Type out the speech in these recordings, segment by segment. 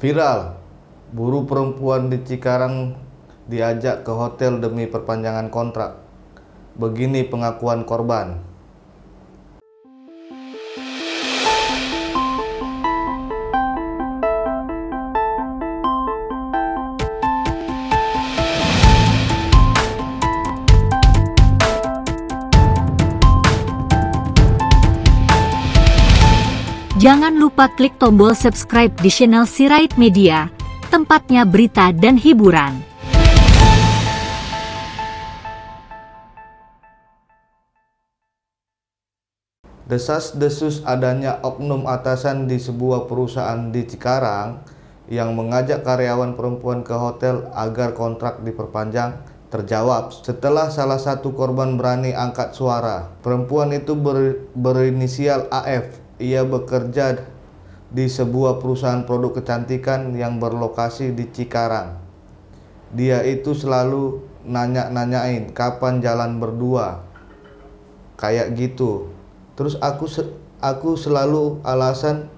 Viral, buru perempuan di Cikarang diajak ke hotel demi perpanjangan kontrak. Begini pengakuan korban. Jangan lupa klik tombol subscribe di channel Sirait Media, tempatnya berita dan hiburan. Desas-desus adanya oknum atasan di sebuah perusahaan di Cikarang yang mengajak karyawan perempuan ke hotel agar kontrak diperpanjang terjawab setelah salah satu korban berani angkat suara. Perempuan itu ber, berinisial AF ia bekerja di sebuah perusahaan produk kecantikan yang berlokasi di Cikarang. Dia itu selalu nanya-nanyain kapan jalan berdua. Kayak gitu. Terus aku aku selalu alasan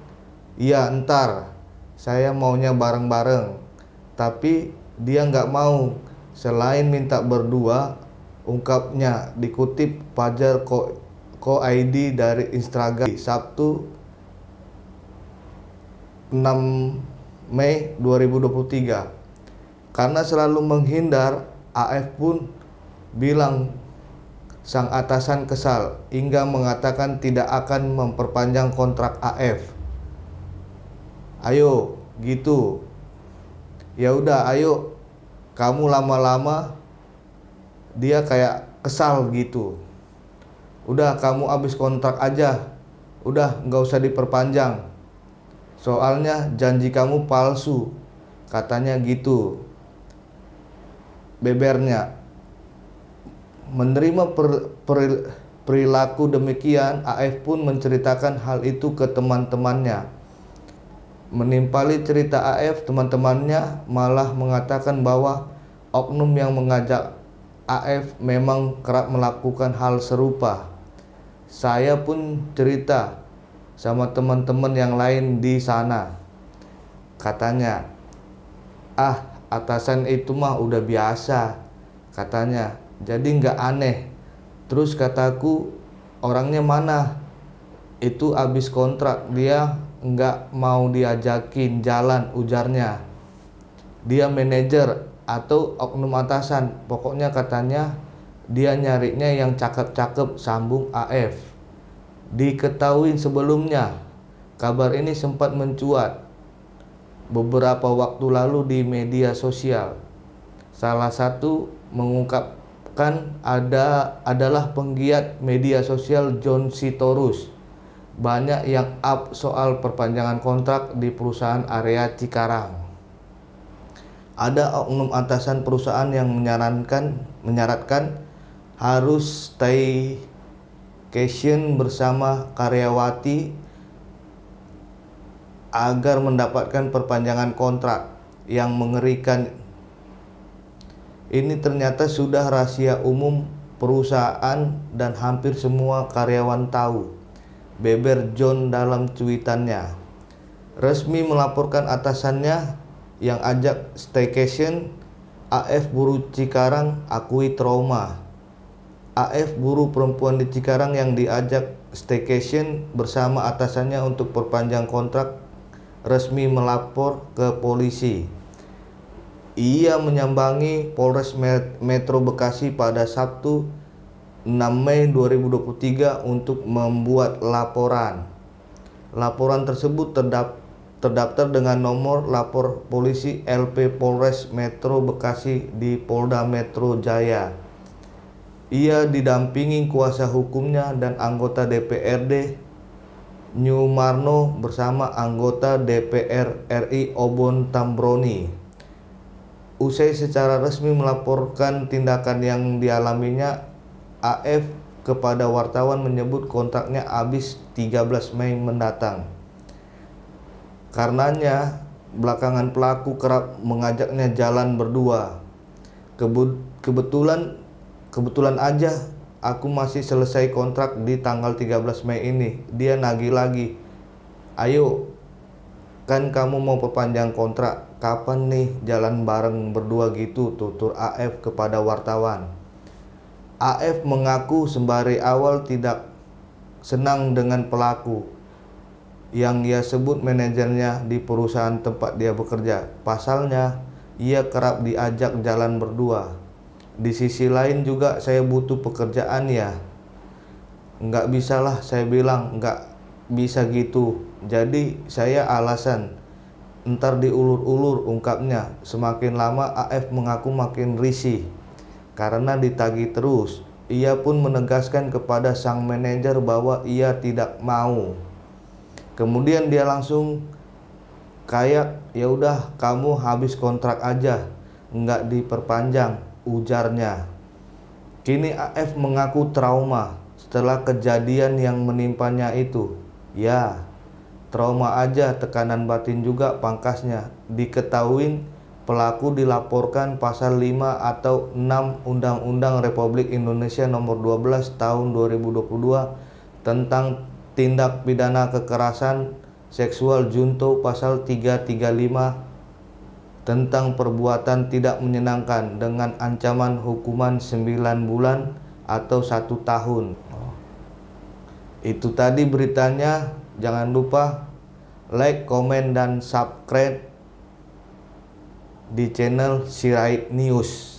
ya entar saya maunya bareng-bareng. Tapi dia nggak mau. Selain minta berdua, ungkapnya dikutip Pajar kok ko ID dari Instagram Sabtu 6 Mei 2023 karena selalu menghindar AF pun bilang sang atasan kesal hingga mengatakan tidak akan memperpanjang kontrak AF ayo gitu ya udah ayo kamu lama-lama dia kayak kesal gitu udah kamu habis kontrak aja udah nggak usah diperpanjang soalnya janji kamu palsu katanya gitu bebernya menerima per, per, perilaku demikian AF pun menceritakan hal itu ke teman-temannya menimpali cerita AF teman-temannya malah mengatakan bahwa oknum yang mengajak AF memang kerap melakukan hal serupa saya pun cerita sama teman-teman yang lain di sana. Katanya, ah atasan itu mah udah biasa. Katanya, jadi nggak aneh. Terus kataku, orangnya mana? Itu abis kontrak, dia nggak mau diajakin jalan ujarnya. Dia manajer atau oknum atasan, pokoknya katanya dia nyarinya yang cakep-cakep sambung AF. Diketahui sebelumnya, kabar ini sempat mencuat beberapa waktu lalu di media sosial. Salah satu mengungkapkan ada adalah penggiat media sosial John Sitorus. Banyak yang up soal perpanjangan kontrak di perusahaan area Cikarang ada oknum atasan perusahaan yang menyarankan menyaratkan harus staycation bersama karyawati agar mendapatkan perpanjangan kontrak yang mengerikan. Ini ternyata sudah rahasia umum perusahaan dan hampir semua karyawan tahu. Beber John dalam cuitannya. Resmi melaporkan atasannya yang ajak staycation AF Buru Cikarang akui trauma AF buruh perempuan di Cikarang yang diajak staycation bersama atasannya untuk perpanjang kontrak resmi melapor ke polisi. Ia menyambangi Polres Metro Bekasi pada Sabtu 6 Mei 2023 untuk membuat laporan. Laporan tersebut terdaftar dengan nomor lapor polisi LP Polres Metro Bekasi di Polda Metro Jaya ia didampingi kuasa hukumnya dan anggota DPRD Nyumarno bersama anggota DPR RI Obon Tambroni. Usai secara resmi melaporkan tindakan yang dialaminya, AF kepada wartawan menyebut kontaknya habis 13 Mei mendatang. Karenanya, belakangan pelaku kerap mengajaknya jalan berdua. Kebetulan Kebetulan aja aku masih selesai kontrak di tanggal 13 Mei ini. Dia nagih lagi. Ayo, kan kamu mau perpanjang kontrak. Kapan nih jalan bareng berdua gitu tutur AF kepada wartawan. AF mengaku sembari awal tidak senang dengan pelaku yang ia sebut manajernya di perusahaan tempat dia bekerja. Pasalnya, ia kerap diajak jalan berdua di sisi lain juga saya butuh pekerjaan ya nggak bisalah saya bilang nggak bisa gitu jadi saya alasan ntar diulur-ulur ungkapnya semakin lama AF mengaku makin risih karena ditagi terus ia pun menegaskan kepada sang manajer bahwa ia tidak mau kemudian dia langsung kayak ya udah kamu habis kontrak aja nggak diperpanjang ujarnya. Kini AF mengaku trauma setelah kejadian yang menimpanya itu. Ya, trauma aja tekanan batin juga pangkasnya. Diketahui pelaku dilaporkan pasal 5 atau 6 Undang-Undang Republik Indonesia nomor 12 tahun 2022 tentang tindak pidana kekerasan seksual junto pasal 335 tentang perbuatan tidak menyenangkan dengan ancaman hukuman 9 bulan atau satu tahun. Itu tadi beritanya, jangan lupa like, komen, dan subscribe di channel Sirait News.